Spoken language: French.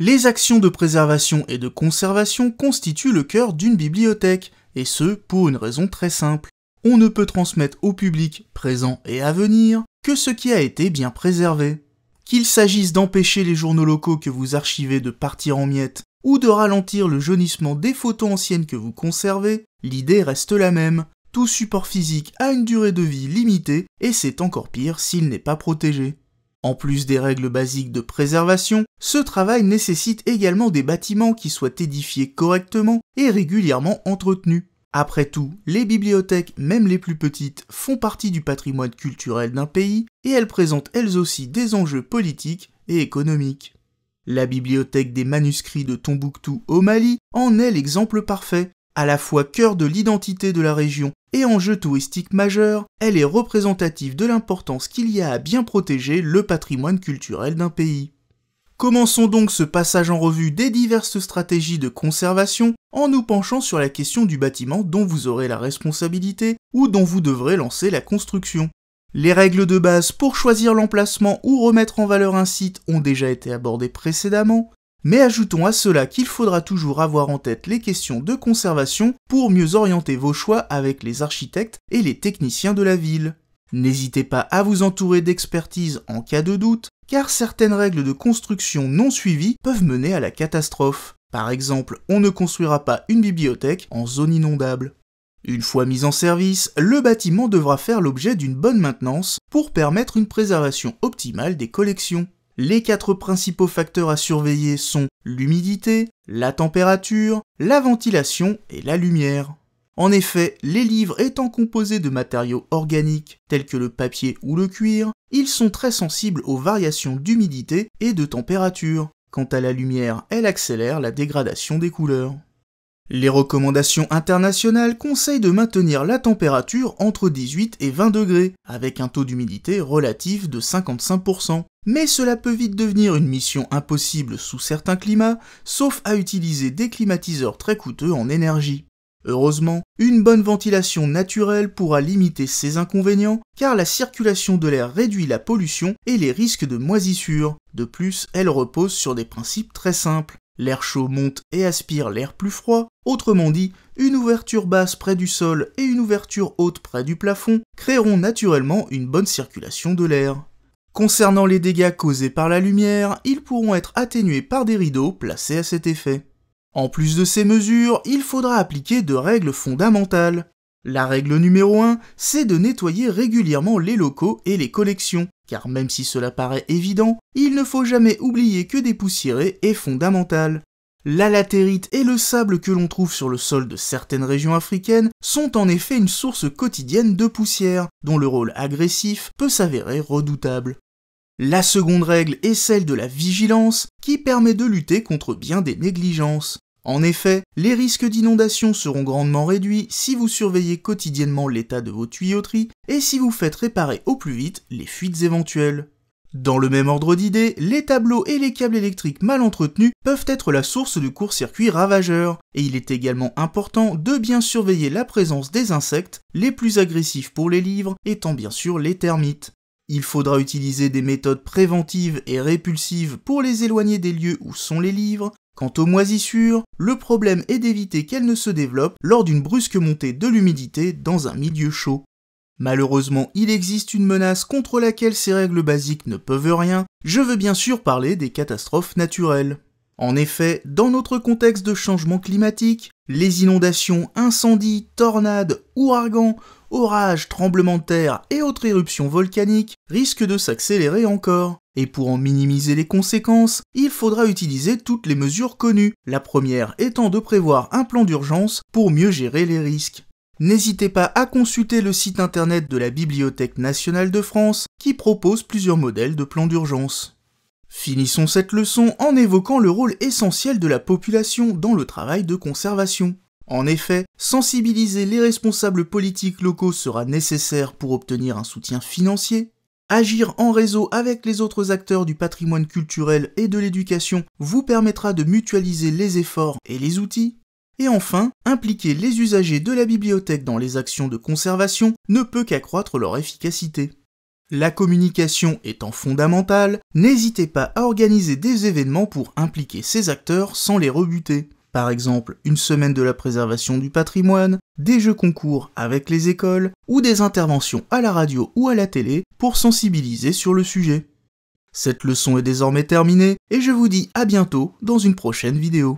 Les actions de préservation et de conservation constituent le cœur d'une bibliothèque, et ce pour une raison très simple. On ne peut transmettre au public, présent et à venir, que ce qui a été bien préservé. Qu'il s'agisse d'empêcher les journaux locaux que vous archivez de partir en miettes, ou de ralentir le jaunissement des photos anciennes que vous conservez, l'idée reste la même. Tout support physique a une durée de vie limitée, et c'est encore pire s'il n'est pas protégé. En plus des règles basiques de préservation, ce travail nécessite également des bâtiments qui soient édifiés correctement et régulièrement entretenus. Après tout, les bibliothèques, même les plus petites, font partie du patrimoine culturel d'un pays et elles présentent elles aussi des enjeux politiques et économiques. La bibliothèque des manuscrits de Tombouctou au Mali en est l'exemple parfait, à la fois cœur de l'identité de la région et enjeu touristique majeur, elle est représentative de l'importance qu'il y a à bien protéger le patrimoine culturel d'un pays. Commençons donc ce passage en revue des diverses stratégies de conservation en nous penchant sur la question du bâtiment dont vous aurez la responsabilité ou dont vous devrez lancer la construction. Les règles de base pour choisir l'emplacement ou remettre en valeur un site ont déjà été abordées précédemment, mais ajoutons à cela qu'il faudra toujours avoir en tête les questions de conservation pour mieux orienter vos choix avec les architectes et les techniciens de la ville. N'hésitez pas à vous entourer d'expertise en cas de doute, car certaines règles de construction non suivies peuvent mener à la catastrophe. Par exemple, on ne construira pas une bibliothèque en zone inondable. Une fois mis en service, le bâtiment devra faire l'objet d'une bonne maintenance pour permettre une préservation optimale des collections. Les quatre principaux facteurs à surveiller sont l'humidité, la température, la ventilation et la lumière. En effet, les livres étant composés de matériaux organiques tels que le papier ou le cuir, ils sont très sensibles aux variations d'humidité et de température. Quant à la lumière, elle accélère la dégradation des couleurs. Les recommandations internationales conseillent de maintenir la température entre 18 et 20 degrés, avec un taux d'humidité relatif de 55%. Mais cela peut vite devenir une mission impossible sous certains climats, sauf à utiliser des climatiseurs très coûteux en énergie. Heureusement, une bonne ventilation naturelle pourra limiter ces inconvénients car la circulation de l'air réduit la pollution et les risques de moisissure. De plus, elle repose sur des principes très simples. L'air chaud monte et aspire l'air plus froid, autrement dit, une ouverture basse près du sol et une ouverture haute près du plafond créeront naturellement une bonne circulation de l'air. Concernant les dégâts causés par la lumière, ils pourront être atténués par des rideaux placés à cet effet. En plus de ces mesures, il faudra appliquer deux règles fondamentales. La règle numéro 1, c'est de nettoyer régulièrement les locaux et les collections, car même si cela paraît évident, il ne faut jamais oublier que dépoussiérer est fondamental. La latérite et le sable que l'on trouve sur le sol de certaines régions africaines sont en effet une source quotidienne de poussière, dont le rôle agressif peut s'avérer redoutable. La seconde règle est celle de la vigilance, qui permet de lutter contre bien des négligences. En effet, les risques d'inondation seront grandement réduits si vous surveillez quotidiennement l'état de vos tuyauteries et si vous faites réparer au plus vite les fuites éventuelles. Dans le même ordre d'idées, les tableaux et les câbles électriques mal entretenus peuvent être la source de courts-circuits ravageurs, et il est également important de bien surveiller la présence des insectes, les plus agressifs pour les livres étant bien sûr les termites. Il faudra utiliser des méthodes préventives et répulsives pour les éloigner des lieux où sont les livres. Quant aux moisissures, le problème est d'éviter qu'elles ne se développent lors d'une brusque montée de l'humidité dans un milieu chaud. Malheureusement, il existe une menace contre laquelle ces règles basiques ne peuvent rien, je veux bien sûr parler des catastrophes naturelles. En effet, dans notre contexte de changement climatique, les inondations, incendies, tornades, ouragans, orages, tremblements de terre et autres éruptions volcaniques risquent de s'accélérer encore. Et pour en minimiser les conséquences, il faudra utiliser toutes les mesures connues, la première étant de prévoir un plan d'urgence pour mieux gérer les risques. N'hésitez pas à consulter le site internet de la Bibliothèque nationale de France qui propose plusieurs modèles de plans d'urgence. Finissons cette leçon en évoquant le rôle essentiel de la population dans le travail de conservation. En effet, sensibiliser les responsables politiques locaux sera nécessaire pour obtenir un soutien financier. Agir en réseau avec les autres acteurs du patrimoine culturel et de l'éducation vous permettra de mutualiser les efforts et les outils. Et enfin, impliquer les usagers de la bibliothèque dans les actions de conservation ne peut qu'accroître leur efficacité. La communication étant fondamentale, n'hésitez pas à organiser des événements pour impliquer ces acteurs sans les rebuter. Par exemple, une semaine de la préservation du patrimoine, des jeux concours avec les écoles, ou des interventions à la radio ou à la télé pour sensibiliser sur le sujet. Cette leçon est désormais terminée et je vous dis à bientôt dans une prochaine vidéo.